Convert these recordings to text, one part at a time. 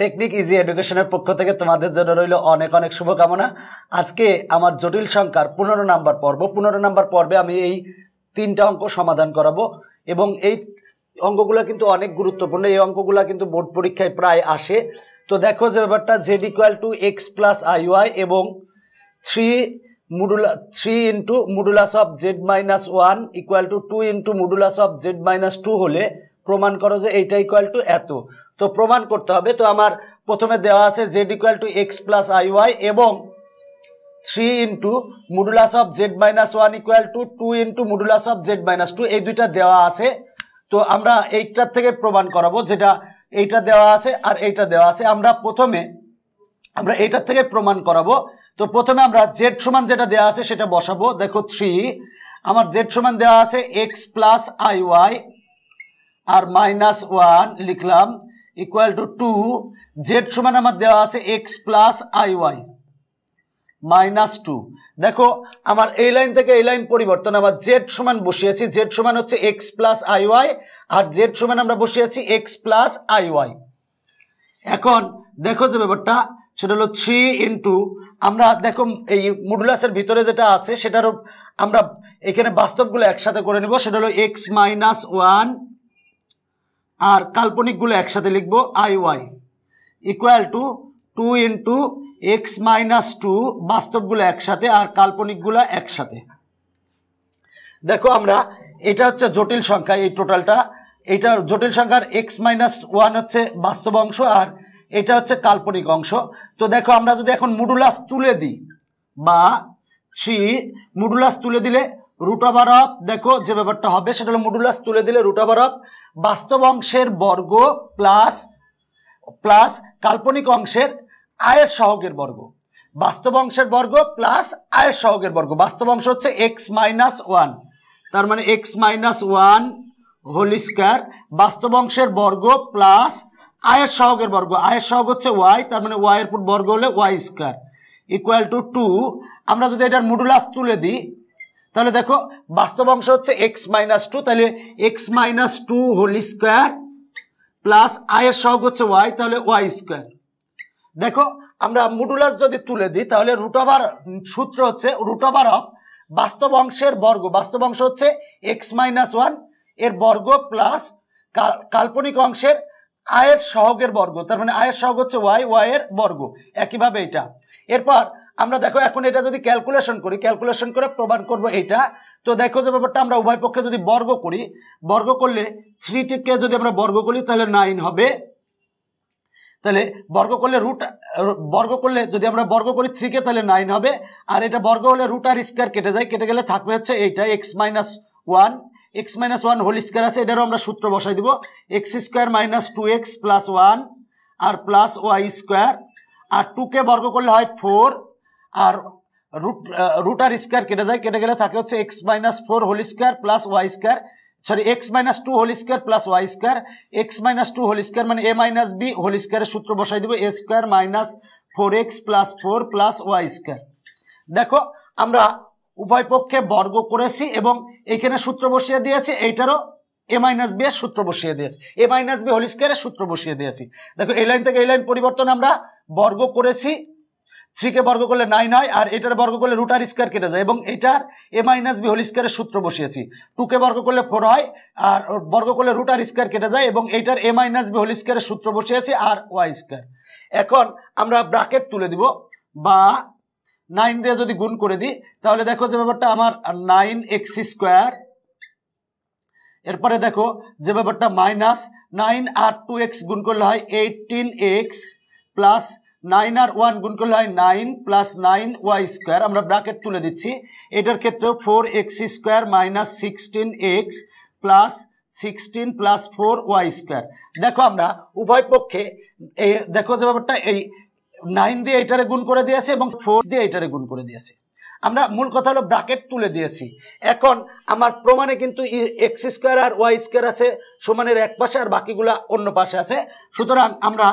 technique easy এডুকেশনের পক্ষ থেকে তোমাদের জন্য রইল অনেক অনেক শুভকামনা আজকে আমার জটিল সংখ্যার পনেরো নাম্বার পর্ব পনেরো নাম্বার পর্বে আমি এই তিনটা অঙ্ক সমাধান করাবো এবং এই অঙ্কগুলো কিন্তু অনেক গুরুত্বপূর্ণ এই অঙ্কগুলো কিন্তু বোর্ড পরীক্ষায় প্রায় আসে তো দেখো যে ব্যাপারটা z equal to x plus i y এবং three modulus three into modulus of z minus one equal to two into modulus of z minus two হলে প্রমাণ করো যে এইটা ইকুয়াল টু এত তো প্রমাণ করতে হবে তো আমার প্রথমে দেওয়া আছে z equal to x plus i y এবং three into modulus of z minus one equal to two into modulus of z minus two এই দুইটা দেওয়া আছে তো আমরা এইটার থেকে প্রমাণ করাবো যেটা এইটা দেওয়া আছে আর এইটা দেওয়া আছে আমরা প্রথমে আমরা এইটার থেকে প্রমাণ করাবো তো প্রথমে আমরা জেড সমান যেটা দেওয়া আছে সেটা বসাবো দেখো থ্রি আমার জেড সমান দেওয়া আছে এক্স প্লাস আই ওয়াই আর মাইনাস ওয়ান লিখলাম ইকুয়াল টু টু জেড সমান আমার দেওয়া আছে x plus i y minus two দেখো আমার এই লাইন থেকে এই লাইন পরিবর্তন আমার জেড সমান বসিয়েছি জেড সমান হচ্ছে এক্স প্লাস আই ওয়াই আর জেড সমান আমরা বসিয়েছি এক্স প্লাস আই ওয়াই এখন দেখো যে ব্যাপারটা সেটা হলো থ্রি ইন্টু আমরা দেখো এই মুডুলাসের ভিতরে যেটা আছে সেটারও আমরা এখানে বাস্তবগুলো একসাথে করে নেব সেটা হলো এক্স মাইনাস ওয়ান আর কাল্পনিকগুলো একসাথে লিখব i y equal to two into x minus two বাস্তবগুলো একসাথে আর কাল্পনিকগুলো একসাথে দেখো আমরা এটা হচ্ছে জটিল সংখ্যা এই টোটালটা এটা জটিল সংখ্যার এক্স মাইনাস ওয়ান হচ্ছে বাস্তব অংশ আর এটা হচ্ছে কাল্পনিক অংশ তো দেখো আমরা যদি এখন মুডুলাস তুলে দিই বা থ্রি মুডুলাস তুলে দিলে রুট ওভার অফ দেখো যে ব্যাপারটা হবে সেটা হলো মডুলাস তুলে দিলে রুট ওভার অফ বাস্তব অংশের বর্গ প্লাস প্লাস কাল্পনিক অংশের আয়ের সহগের বর্গ বাস্তব অংশের বর্গ প্লাস আয়ের সহগের বর্গ বাস্তব অংশ হচ্ছে এক্স মাইনাস ওয়ান তার মানে x minus one whole square বাস্তব অংশের বর্গ প্লাস আয়ের সহগের বর্গ আয়ের সহগ হচ্ছে ওয়াই তার মানে ওয়াইয়ের বর্গ হলে y square equal to two আমরা যদি এটার মডুলাস তুলে দিই তাহলে দেখো বাস্তব অংশ হচ্ছে এক্স মাইনাস টু তাহলে x minus two whole square plus আয়ের সহগ হচ্ছে ওয়াই তাহলে ওয়াই স্কোয়ার দেখো আমরা মুডুলাস যদি তুলে দিই তাহলে রুট ওভার সূত্র হচ্ছে রুট ওভার অফ বাস্তব অংশের বর্গ বাস্তব অংশ হচ্ছে এক্স মাইনাস ওয়ান এর বর্গ প্লাস কাল্পনিক অংশের আয়ের সহগের বর্গ তার মানে আয়ের সহগ হচ্ছে ওয়াই ওয়াই এর বর্গ একইভাবে এটা এরপর আমরা দেখো এখন এটা যদি ক্যালকুলেশন করি ক্যালকুলেশন করে প্রমাণ করব এটা তো দেখো যে ব্যাপারটা আমরা উভয় পক্ষে যদি বর্গ করি বর্গ করলে থ্রিটিকে যদি আমরা বর্গ করি তাহলে নাইন হবে তাহলে বর্গ করলে রুট বর্গ করলে যদি আমরা বর্গ করি থ্রিকে তাহলে নাইন হবে আর এটা বর্গ হলে রুট আর স্কোয়ার কেটে যায় কেটে গেলে থাকবে হচ্ছে এইটা x minus one x minus one whole square আছে এটারও আমরা সূত্র বসাই দিব x square minus two x plus one আর প্লাস ওয়াই স্কোয়ার আর টুকে বর্গ করলে হয় ফোর আর রুট রুট স্কোয়ার কেটে যায় কেটে গেলে থাকে হচ্ছে x minus four whole square plus y square sorry x minus two whole square plus y square x minus two whole square মানে এ মাইনাস বি হোল স্কোয়ারের সূত্র বসাই দেবো a square minus four x plus four plus y square দেখো আমরা উভয় পক্ষে বর্গ করেছি এবং এখানে সূত্র বসিয়ে দিয়েছি এইটারও এ মাইনাস বি এর সূত্র বসিয়ে দিয়েছি এ মাইনাস বি হোল স্কোয়ারের সূত্র বসিয়ে দিয়েছি দেখো এই লাইন থেকে এই লাইন পরিবর্তন আমরা বর্গ করেছি থ্রিকে বর্গ করলে নাইন হয় আর এটার বর্গ করলে রুট আর স্কোয়ার কেটে যায় এবং এটার এ মাইনাস বি হোল স্কোয়ারের সূত্র বসিয়েছি টুকে বর্গ করলে ফোর হয় আর বর্গ করলে রুট আর স্কোয়ার কেটে যায় এবং এটার এ মাইনাস বি হোল স্কোয়ারের সূত্র বসিয়েছি আর ওয়াই স্কোয়ার এখন আমরা ব্রাকেট তুলে দিব বা নাইন দিয়ে যদি গুণ করে দিই তাহলে দেখো যে ব্যাপারটা আমার নাইন এক্স স্কোয়ার এরপরে দেখো যে ব্যাপারটা মাইনাস নাইন আর টু এক্স গুণ করলে হয় এইটিন এক্স প্লাস নাইন আর ওয়ান গুণ করলে হয় nine plus nine y square আমরা ব্র্যাকেট তুলে দিচ্ছি এটার ক্ষেত্রেও four x square minus sixteen x plus sixteen plus four y square দেখো আমরা উভয় পক্ষে এই দেখো যে ব্যাপারটা এই নাইন দিয়ে এটারে গুণ করে দিয়েছে এবং ফোর দিয়ে এটারে গুণ করে দিয়েছে আমরা মূল কথা হলো ব্র্যাকেট তুলে দিয়েছি এখন আমার প্রমাণে কিন্তু এক্স স্কোয়ার আর ওয়াই স্কোয়ার আছে সমানের এক পাশে আর বাকিগুলা অন্য পাশে আছে সুতরাং আমরা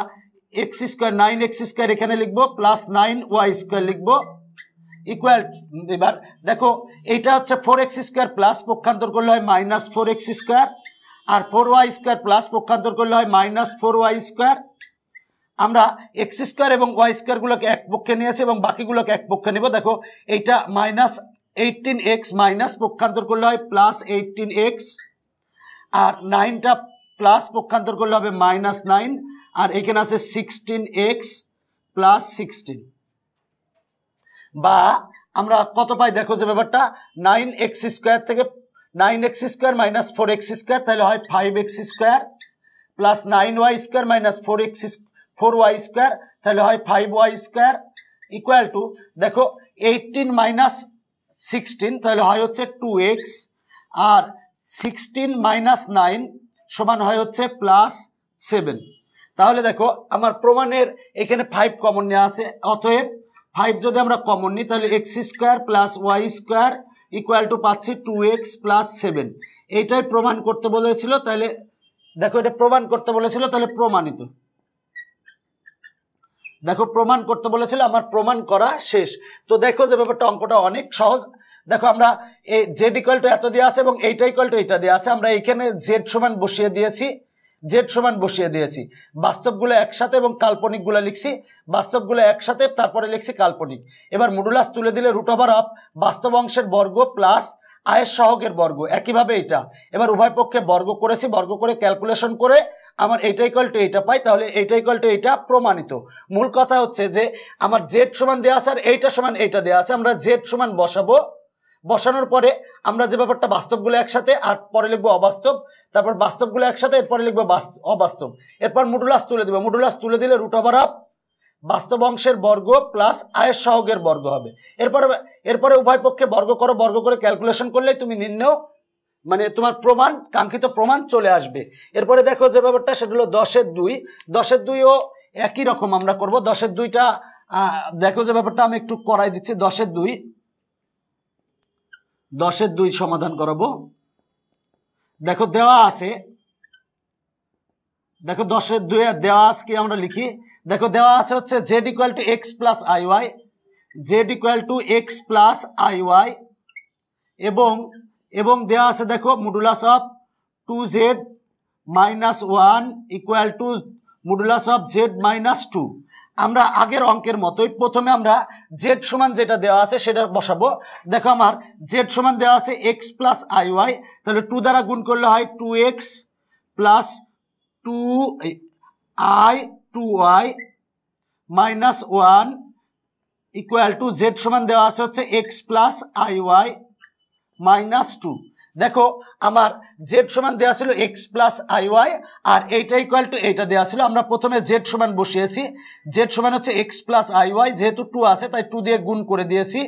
x square nine x square এখানে লিখব প্লাস নাইন ওয়াই স্কোয়ার লিখব ইকুয়াল এবার দেখো এটা হচ্ছে ফোর এক্স স্কোয়ার প্লাস পক্ষান্তর করলে হয় মাইনাস ফোর এক্স স্কোয়ার আর ফোর ওয়াই স্কোয়ার প্লাস পক্ষান্তর করলে হয় মাইনাস ফোর ওয়াই স্কোয়ার আমরা এক্স স্কোয়ার এবং ওয়াই স্কোয়ারগুলোকে এক পক্ষে নিয়েছি এবং বাকিগুলোকে এক পক্ষে নেব দেখো এইটা মাইনাস এইটিন এক্স মাইনাস পক্ষান্তর করলে হয় প্লাস এইটিন এক্স আর নাইনটা প্লাস পক্ষান্তর করলে হবে মাইনাস নাইন আর এখানে আছে সিক্সটিন এক্স প্লাস সিক্সটিন বা আমরা কত পাই দেখো যে ব্যাপারটা নাইন এক্স স্কোয়ার থেকে nine x square minus four x square তাহলে হয় five x square plus nine y square minus four x four y square তাহলে হয় five y square equal to দেখো এইটিন মাইনাস সিক্সটিন তাহলে হয় হচ্ছে two x আর সিক্সটিন মাইনাস নাইন সমান হয় হচ্ছে প্লাস সেভেন তাহলে দেখো আমার প্রমাণের এখানে ফাইভ কমন নেওয়া আছে অতএব ফাইভ যদি আমরা কমন নিই তাহলে x square plus y square equal to পাচ্ছি টু এক্স প্লাস সেভেন এইটাই প্রমাণ করতে বলেছিল তাহলে দেখো এটা প্রমাণ করতে বলেছিল তাহলে প্রমাণিত দেখো প্রমাণ করতে বলেছিল আমার প্রমাণ করা শেষ তো দেখো যে ব্যাপারটা অঙ্কটা অনেক সহজ দেখো আমরা এই জেড ইকুয়াল টু এত দেওয়া আছে এবং এইটা ইকুয়াল টু এইটা দিয়ে আছে আমরা এইখানে জেড সমান বসিয়ে দিয়েছি জেড সমান বসিয়ে দিয়েছি বাস্তবগুলো একসাথে এবং কাল্পনিকগুলো লিখছি বাস্তবগুলো একসাথে তারপরে লিখছি কাল্পনিক এবার মুডুলাস তুলে দিলে রুট ওভার অফ বাস্তব অংশের বর্গ প্লাস আয়ের সহগের বর্গ একইভাবে এটা এবার উভয় পক্ষে বর্গ করেছি বর্গ করে ক্যালকুলেশন করে আমার এইটাই ইকল এইটা পাই তাহলে এইটাই ইকল এইটা প্রমাণিত মূল কথা হচ্ছে যে আমার জেড সমান দেওয়া আছে আর এইটা সমান এইটা দেওয়া আছে আমরা জেড সমান বসাবো বসানোর পরে আমরা যে ব্যাপারটা বাস্তবগুলো একসাথে আর পরে লিখবো অবাস্তব তারপর বাস্তবগুলো একসাথে এরপরে লিখবো অবাস্তব এরপর মুডুলাস তুলে দেবে মুডুলাস তুলে দিলে রুট ওভার আপ বাস্তব অংশের বর্গ প্লাস আয়ের সহগের বর্গ হবে এরপরে এরপরে উভয় পক্ষে বর্গ করো বর্গ করে ক্যালকুলেশন করলে তুমি নির্ণয় মানে তোমার প্রমাণ কাঙ্ক্ষিত প্রমাণ চলে আসবে এরপরে দেখো যে ব্যাপারটা সেটা হলো দশের দুই দশের দুইও একই রকম আমরা করব দশের দুইটা দেখো যে ব্যাপারটা আমি একটু করাই দিচ্ছি দশের দুই দশের দুই সমাধান করাবো দেখো দেওয়া আছে দেখো দশের দুই আর দেওয়া কি আমরা লিখি দেখো দেওয়া আছে হচ্ছে z equal to x plus i y z equal to x plus i y এবং এবং দেওয়া আছে দেখো modulus of two z minus one equal to modulus of z minus two আমরা আগের অঙ্কের মতোই প্রথমে আমরা জেড সমান যেটা দেওয়া আছে সেটা বসাবো দেখো আমার জেড সমান দেওয়া আছে এক্স প্লাস আই ওয়াই তাহলে টু দ্বারা গুণ করলে হয় two x plus two i two y minus one equal to z সমান দেওয়া আছে হচ্ছে x plus i y minus two দেখো আমার জেড সমান দেওয়া ছিল এক্স প্লাস আই ওয়াই আর এইটা ইকুয়াল টু এইটা দেওয়া ছিল আমরা প্রথমে জেড সমান বসিয়েছি জেড সমান হচ্ছে এক্স প্লাস আই ওয়াই যেহেতু টু আছে তাই টু দিয়ে গুণ করে দিয়েছি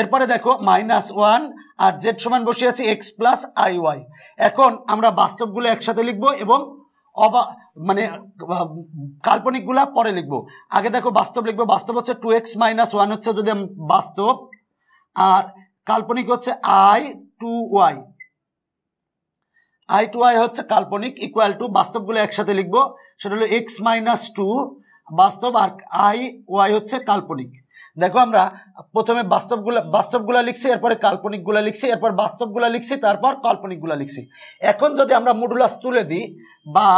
এরপরে দেখো মাইনাস ওয়ান আর জেড সমান বসিয়েছি এক্স প্লাস আই ওয়াই এখন আমরা বাস্তবগুলো একসাথে লিখব এবং অবা মানে কাল্পনিকগুলা পরে লিখব আগে দেখো বাস্তব লিখবো বাস্তব হচ্ছে টু এক্স মাইনাস ওয়ান হচ্ছে যদি বাস্তব আর কাল্পনিক হচ্ছে i two y i two i হচ্ছে কাল্পনিক ইকুয়াল টু বাস্তবগুলো একসাথে লিখব সেটা হলো এক্স মাইনাস টু বাস্তব আর আই ওয়াই হচ্ছে কাল্পনিক দেখো আমরা প্রথমে বাস্তবগুলা বাস্তবগুলা লিখছি এরপরে কাল্পনিকগুলা লিখছি এরপর বাস্তবগুলা লিখছি তারপর কাল্পনিকগুলা লিখছি এখন যদি আমরা মুডুলাস তুলে দিই বা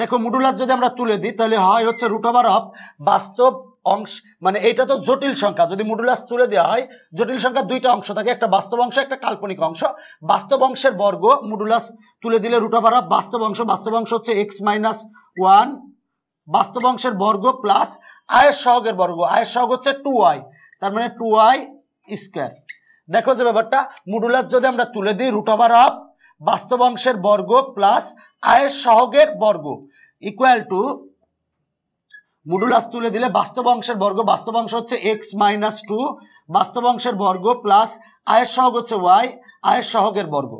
দেখো মুডুলাস যদি আমরা তুলে দিই তাহলে হয় হচ্ছে রুট ওভার অফ বাস্তব অংশ মানে এটা তো জটিল সংখ্যা যদি মডুলাস তুলে দেওয়া হয় জটিল সংখ্যা দুইটা অংশ থাকে একটা বাস্তব অংশ একটা কাল্পনিক অংশ বাস্তব অংশের বর্গ মডুলাস তুলে দিলে রুটাভারা বাস্তব অংশ বাস্তব অংশ হচ্ছে এক্স মাইনাস ওয়ান বাস্তব অংশের বর্গ প্লাস আয়ের সহগের বর্গ আয়ের সহগ হচ্ছে টু আই তার মানে টু আই স্কোয়ার দেখো যে ব্যাপারটা মডুলাস যদি আমরা তুলে দিই রুটাভার অফ বাস্তব অংশের বর্গ প্লাস আয়ের সহগের বর্গ ইকুয়াল টু মুডুলাস তুলে দিলে বাস্তব অংশের বর্গ বাস্তব অংশ হচ্ছে এক্স মাইনাস টু বাস্তব অংশের বর্গ প্লাস আয়ের সহগ হচ্ছে ওয়াই আয়ের সহগের বর্গ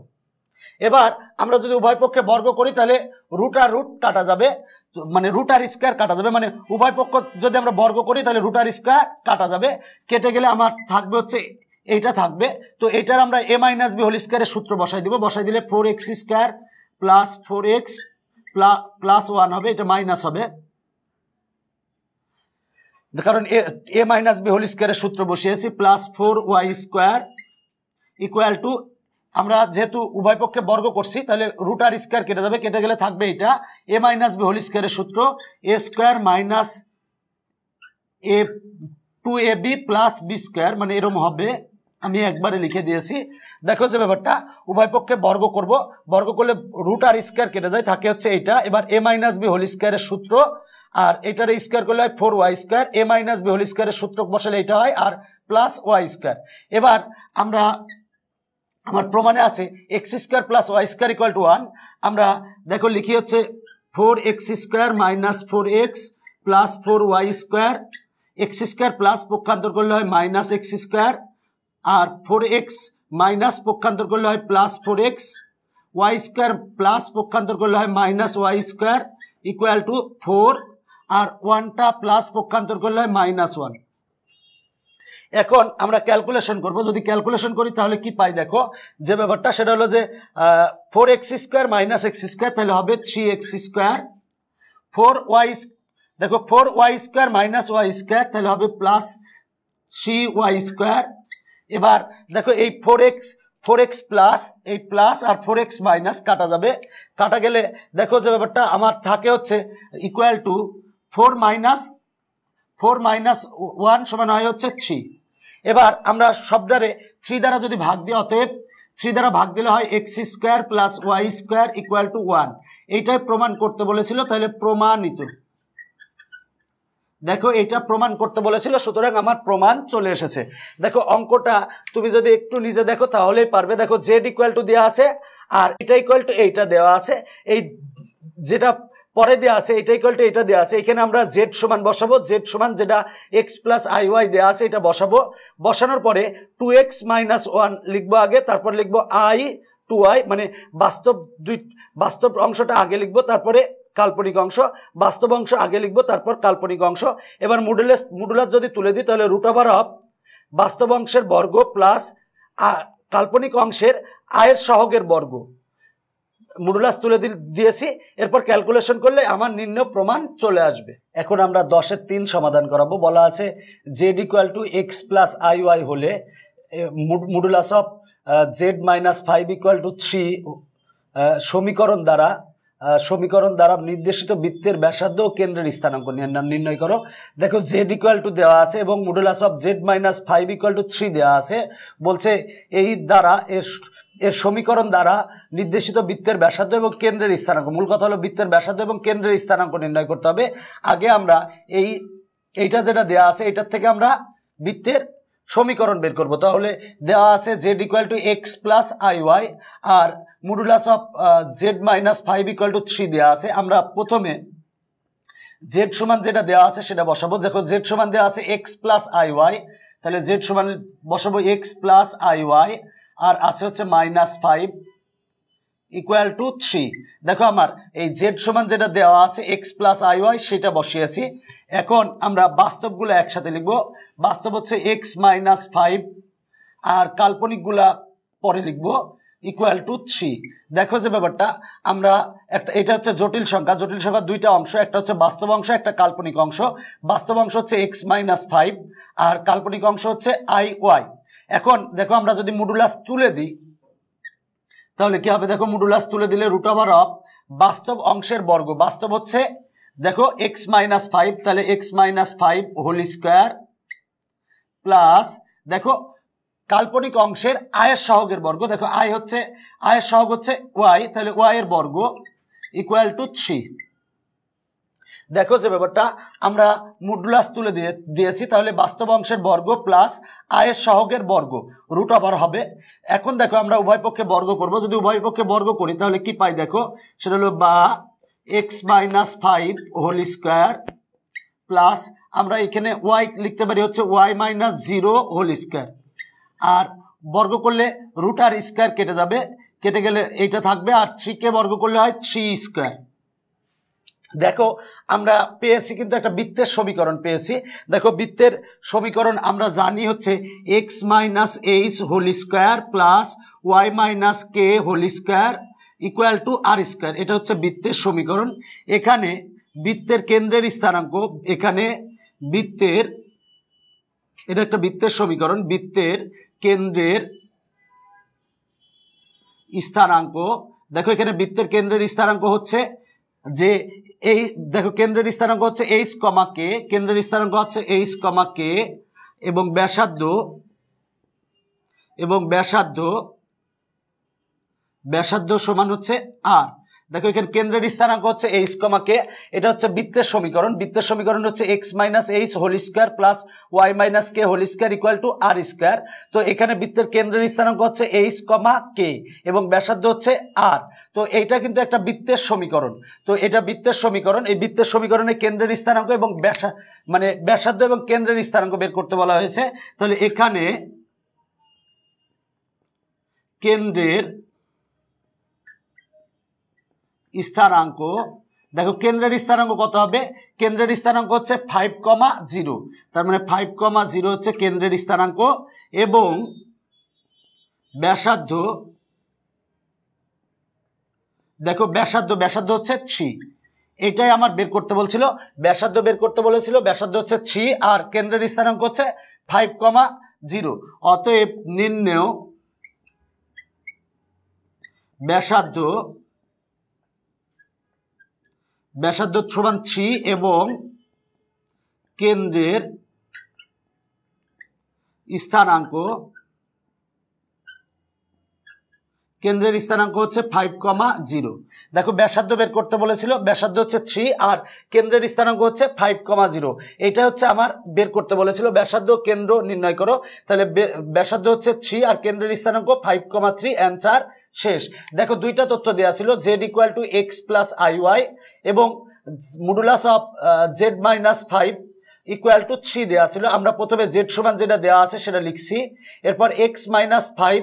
এবার আমরা যদি উভয় পক্ষে বর্গ করি তাহলে রুট আর রুট কাটা যাবে মানে রুট আর স্কোয়ার কাটা যাবে মানে উভয় পক্ষ যদি আমরা বর্গ করি তাহলে রুট আর স্কোয়ার কাটা যাবে কেটে গেলে আমার থাকবে হচ্ছে এইটা থাকবে তো এটার আমরা এ মাইনাস বি হোল স্কোয়ারের সূত্র বসাই দিব বসাই দিলে four x square plus four x plus one হবে এটা মাইনাস হবে কারণ a a minus b whole স্কোয়ারের সূত্র বসিয়েছি plus four y square equal to আমরা যেহেতু উভয় পক্ষে বর্গ করছি তাহলে রুট আর স্কোয়ার কেটে যাবে কেটে গেলে থাকবে এটা এ মাইনাস বি হোল স্কোয়ারের সূত্র a square minus a two a b plus b square মানে এরম হবে আমি একবারে লিখে দিয়েছি দেখো যে ব্যাপারটা উভয় পক্ষে বর্গ করব বর্গ করলে রুট আর স্কোয়ার কেটে যায় থাকে হচ্ছে এটা এবার এ মাইনাস বি হোল স্কোয়ারের সূত্র আর এটার স্কোয়ার করলে হয় four y square a minus b whole স্কোয়ারের সূত্র বসালে এটা হয় আর প্লাস ওয়াই স্কোয়ার এবার আমরা আমার প্রমাণে আছে x square plus y square equal to one আমরা দেখো লিখি হচ্ছে four x square minus four x plus four y square x square plus পক্ষান্তর করলে হয় মাইনাস এক্স স্কোয়ার আর ফোর এক্স মাইনাস পক্ষান্তর করলে হয় plus four x y square plus পক্ষান্তর করলে হয় minus y square equal to four আর ওয়ানটা প্লাস পক্ষান্তর করলে হয় মাইনাস ওয়ান এখন আমরা ক্যালকুলেশন করব যদি ক্যালকুলেশন করি তাহলে কি পাই দেখো যে ব্যাপারটা সেটা হলো যে four x square minus x square তাহলে হবে three x square four y দেখো four y square minus y square তাহলে হবে প্লাস থ্রি ওয়াই স্কোয়ার এবার দেখো এই four x four x plus এই প্লাস আর ফোর এক্স মাইনাস কাটা যাবে কাটা গেলে দেখো যে ব্যাপারটা আমার থাকে হচ্ছে equal to four minus four minus one সমান হয় হচ্ছে থ্রি এবার আমরা সবটারে থ্রি দ্বারা যদি ভাগ দিই অতএব থ্রি দ্বারা ভাগ দিলে হয় x square plus y square equal to one এইটাই প্রমাণ করতে বলেছিল তাহলে প্রমাণিত দেখো এটা প্রমাণ করতে বলেছিল সুতরাং আমার প্রমাণ চলে এসেছে দেখো অঙ্কটা তুমি যদি একটু নিজে দেখো তাহলেই পারবে দেখো জেড ইকুয়াল টু দেওয়া আছে আর এটা ইকুয়াল টু এইটা দেওয়া আছে এই যেটা পরে দেওয়া আছে এটা ইকুয়াল টু এটা দেওয়া আছে এখানে আমরা জেড সমান বসাবো জেড সমান যেটা এক্স প্লাস আই ওয়াই দেওয়া আছে এটা বসাবো বসানোর পরে টু এক্স মাইনাস ওয়ান লিখবো আগে তারপর লিখবো আই টু আই মানে বাস্তব দুই বাস্তব অংশটা আগে লিখবো তারপরে কাল্পনিক অংশ বাস্তব অংশ আগে লিখবো তারপর কাল্পনিক অংশ এবার মুডুলাস মুডুলাস যদি তুলে দিই তাহলে রুট ওভার অফ বাস্তব অংশের বর্গ প্লাস কাল্পনিক অংশের আয়ের সহগের বর্গ মুডুলাস তুলে দিয়েছি এরপর ক্যালকুলেশন করলে আমার নিম্ন প্রমাণ চলে আসবে এখন আমরা দশের তিন সমাধান করাবো বলা আছে z equal to x plus i y হলে modulus of z minus five equal to three সমীকরণ দ্বারা সমীকরণ দ্বারা নির্দেশিত বৃত্তের ব্যাসার্ধ ও কেন্দ্রের স্থানাঙ্ক নির্ণয় করো দেখো জেড ইকুয়াল টু দেওয়া আছে এবং modulus of z minus five equal to three দেওয়া আছে বলছে এই দ্বারা এর এর সমীকরণ দ্বারা নির্দেশিত বৃত্তের ব্যাসার্ধ এবং কেন্দ্রের স্থানাঙ্ক মূল কথা হলো বৃত্তের ব্যাসার্ধ এবং কেন্দ্রের স্থানাঙ্ক নির্ণয় করতে হবে আগে আমরা এই এইটা যেটা দেয়া আছে এটার থেকে আমরা বৃত্তের সমীকরণ বের করব তাহলে দেওয়া আছে z equal to x plus i y আর modulus of z minus five equal to three দেওয়া আছে আমরা প্রথমে জেড সমান যেটা দেওয়া আছে সেটা বসাবো দেখো জেড সমান দেওয়া আছে এক্স প্লাস আই ওয়াই তাহলে জেড সমান বসাবো এক্স প্লাস আই ওয়াই আর আছে হচ্ছে minus five equal to three দেখো আমার এই জেড সমান যেটা দেওয়া আছে এক্স প্লাস আই ওয়াই সেটা বসিয়েছি এখন আমরা বাস্তবগুলো একসাথে লিখব বাস্তব হচ্ছে এক্স মাইনাস ফাইভ আর কাল্পনিকগুলা পরে লিখব ইকুয়াল টু থ্রি দেখো যে ব্যাপারটা আমরা একটা এটা হচ্ছে জটিল সংখ্যা জটিল সংখ্যা দুইটা অংশ একটা হচ্ছে বাস্তব অংশ একটা কাল্পনিক অংশ বাস্তব অংশ হচ্ছে এক্স মাইনাস ফাইভ আর কাল্পনিক অংশ হচ্ছে আই ওয়াই এখন দেখো আমরা যদি মুডুলাস তুলে দিই তাহলে কি হবে দেখো মুডুলাস তুলে দিলে রুট ওভার অফ বাস্তব অংশের বর্গ বাস্তব হচ্ছে দেখো এক্স মাইনাস ফাইভ তাহলে x minus five whole square plus দেখো কাল্পনিক অংশের আয়ের সহগের বর্গ দেখো আয় হচ্ছে আয়ের সহগ হচ্ছে ওয়াই তাহলে ওয়াই এর বর্গ ইকুয়াল টু থ্রি দেখো যে ব্যাপারটা আমরা মুডুলাস তুলে দিয়ে দিয়েছি তাহলে বাস্তব অংশের বর্গ প্লাস আয়ের সহগের বর্গ রুট আবার হবে এখন দেখো আমরা উভয় পক্ষে বর্গ করব যদি উভয় পক্ষে বর্গ করি তাহলে কি পাই দেখো সেটা হলো বা x minus five whole square plus আমরা এখানে ওয়াই লিখতে পারি হচ্ছে y minus zero whole square আর বর্গ করলে রুট আর স্কোয়ার কেটে যাবে কেটে গেলে এইটা থাকবে আর থ্রিকে বর্গ করলে হয় থ্রি স্কোয়ার দেখো আমরা পেয়েছি কিন্তু একটা বৃত্তের সমীকরণ পেয়েছি দেখো বৃত্তের সমীকরণ আমরা জানি হচ্ছে x minus h whole square plus y minus k whole square equal to r square এটা হচ্ছে বৃত্তের সমীকরণ এখানে বৃত্তের কেন্দ্রের স্থানাঙ্ক এখানে বৃত্তের এটা একটা বৃত্তের সমীকরণ বৃত্তের কেন্দ্রের স্থানাঙ্ক দেখো এখানে বৃত্তের কেন্দ্রের স্থানাঙ্ক হচ্ছে যে এই দেখো কেন্দ্রের স্থানাঙ্ক হচ্ছে এইচ কমা কে কেন্দ্রের স্থানাঙ্ক হচ্ছে এইচ কমা কে এবং ব্যাসার্ধ এবং ব্যাসার্ধ ব্যাসার্ধ সমান হচ্ছে আর দেখো এখানে কেন্দ্রের স্থানাঙ্ক হচ্ছে এইচ কমা কে এটা হচ্ছে বৃত্তের সমীকরণ বৃত্তের সমীকরণ হচ্ছে x minus h whole square plus y minus k whole square equal to r square তো এখানে বৃত্তের কেন্দ্রের স্থানাঙ্ক হচ্ছে এইচ কমা কে এবং ব্যাসার্ধ হচ্ছে আর তো এইটা কিন্তু একটা বৃত্তের সমীকরণ তো এটা বৃত্তের সমীকরণ এই বৃত্তের সমীকরণে কেন্দ্রের স্থানাঙ্ক এবং ব্যাসা মানে ব্যাসার্ধ এবং কেন্দ্রের স্থানাঙ্ক বের করতে বলা হয়েছে তাহলে এখানে কেন্দ্রের স্থানাঙ্ক দেখো কেন্দ্রের স্থানাঙ্ক কত হবে কেন্দ্রের স্থানাঙ্ক হচ্ছে ফাইভ কমা জিরো তার মানে ফাইভ কমা জিরো হচ্ছে কেন্দ্রের স্থানাঙ্ক এবং ব্যাসার্ধ দেখো ব্যাসার্ধ ব্যাসার্ধ হচ্ছে থ্রি এটাই আমার বের করতে বলছিল ব্যাসার্ধ বের করতে বলেছিল ব্যাসার্ধ হচ্ছে থ্রি আর কেন্দ্রের স্থানাঙ্ক হচ্ছে ফাইভ কমা জিরো অতএব নিম্নেও ব্যাসার্ধ ব্যাসার্ধ সমান থ্রি এবং কেন্দ্রের স্থানাঙ্ক কেন্দ্রের স্থানাঙ্ক হচ্ছে ফাইভ কমা জিরো দেখো ব্যাসার্ধ বের করতে বলেছিল ব্যাসার্ধ হচ্ছে থ্রি আর কেন্দ্রের স্থানাঙ্ক হচ্ছে ফাইভ কমা জিরো এটা হচ্ছে আমার বের করতে বলেছিল ব্যাসার্ধ কেন্দ্র নির্ণয় করো তাহলে ব্যাসার্ধ হচ্ছে থ্রি আর কেন্দ্রের স্থানাঙ্ক ফাইভ কমা থ্রি অ্যান্সার শেষ দেখো দুইটা তথ্য দেওয়া ছিল z equal to x plus i y এবং modulus of z minus five equal to three দেওয়া ছিল আমরা প্রথমে জেড সমান যেটা দেওয়া আছে সেটা লিখছি এরপর x minus five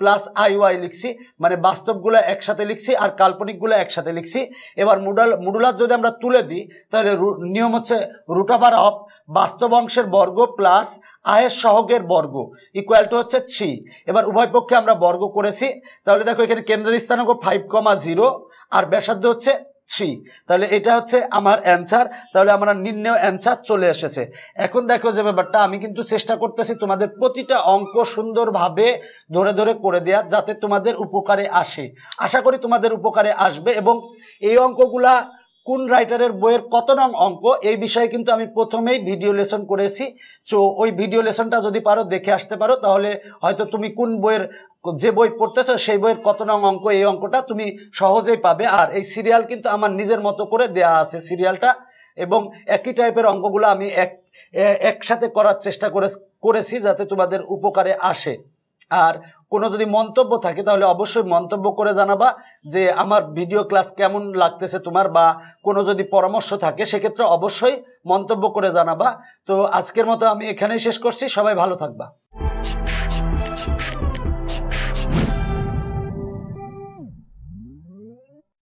plus i y লিখছি মানে বাস্তবগুলো একসাথে লিখছি আর কাল্পনিকগুলো একসাথে লিখছি এবার মুডাল মুডুলার যদি আমরা তুলে দিই তাহলে নিয়ম হচ্ছে রুট ওভার অফ বাস্তব অংশের বর্গ প্লাস আয়ের সহগের বর্গ ইকুয়াল টু হচ্ছে থ্রি এবার উভয় পক্ষে আমরা বর্গ করেছি তাহলে দেখো এখানে কেন্দ্রের স্থানাঙ্ক ফাইভ কমা জিরো আর ব্যাসার্ধ হচ্ছে থ্রি তাহলে এটা হচ্ছে আমার অ্যান্সার তাহলে আমার নির্ণয় অ্যান্সার চলে এসেছে এখন দেখো যে ব্যাপারটা আমি কিন্তু চেষ্টা করতেছি তোমাদের প্রতিটা অঙ্ক সুন্দরভাবে ধরে ধরে করে দেওয়া যাতে তোমাদের উপকারে আসে আশা করি তোমাদের উপকারে আসবে এবং এই অঙ্কগুলা কোন রাইটারের বইয়ের কত নং অঙ্ক এই বিষয়ে কিন্তু আমি প্রথমেই ভিডিও লেসন করেছি তো ওই ভিডিও লেসনটা যদি পারো দেখে আসতে পারো তাহলে হয়তো তুমি কোন বইয়ের যে বই পড়তেছো সেই বইয়ের কত নং অঙ্ক এই অঙ্কটা তুমি সহজেই পাবে আর এই সিরিয়াল কিন্তু আমার নিজের মতো করে দেয়া আছে সিরিয়ালটা এবং একই টাইপের অঙ্কগুলো আমি এক একসাথে করার চেষ্টা করে করেছি যাতে তোমাদের উপকারে আসে আর কোনো যদি মন্তব্য থাকে তাহলে অবশ্যই মন্তব্য করে জানাবা যে আমার ভিডিও ক্লাস কেমন লাগতেছে তোমার বা কোনো যদি পরামর্শ থাকে সেক্ষেত্রে অবশ্যই মন্তব্য করে জানাবা তো আজকের মতো আমি এখানেই শেষ করছি সবাই ভালো থাকবা